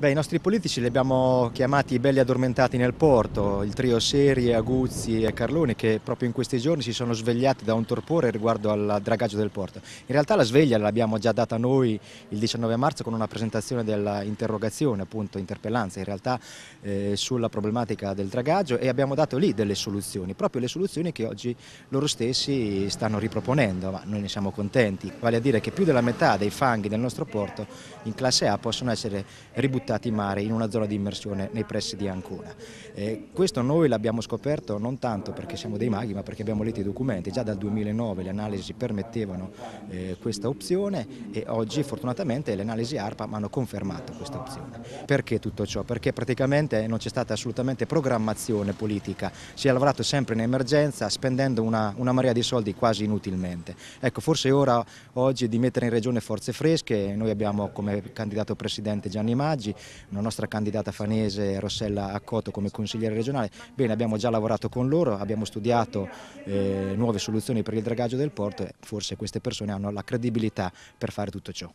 Beh, i nostri politici li abbiamo chiamati i belli addormentati nel porto, il trio Serie, Aguzzi e Carloni che proprio in questi giorni si sono svegliati da un torpore riguardo al dragaggio del porto. In realtà la sveglia l'abbiamo già data noi il 19 marzo con una presentazione dell'interrogazione, appunto interpellanza in realtà eh, sulla problematica del dragaggio e abbiamo dato lì delle soluzioni, proprio le soluzioni che oggi loro stessi stanno riproponendo, ma noi ne siamo contenti, vale a dire che più della metà dei fanghi del nostro porto in classe A possono essere ributtati gettati in mare in una zona di immersione nei pressi di Ancona. Eh, questo noi l'abbiamo scoperto non tanto perché siamo dei maghi ma perché abbiamo letto i documenti, già dal 2009 le analisi permettevano eh, questa opzione e oggi fortunatamente le analisi ARPA hanno confermato questa opzione. Perché tutto ciò? Perché praticamente non c'è stata assolutamente programmazione politica, si è lavorato sempre in emergenza spendendo una, una marea di soldi quasi inutilmente. Ecco, forse è ora oggi di mettere in regione forze fresche, noi abbiamo come candidato presidente Gianni Maggi, una nostra candidata fanese Rossella Accotto come consigliere regionale, bene abbiamo già lavorato con loro, abbiamo studiato eh, nuove soluzioni per il dragaggio del porto e forse queste persone hanno la credibilità per fare tutto ciò.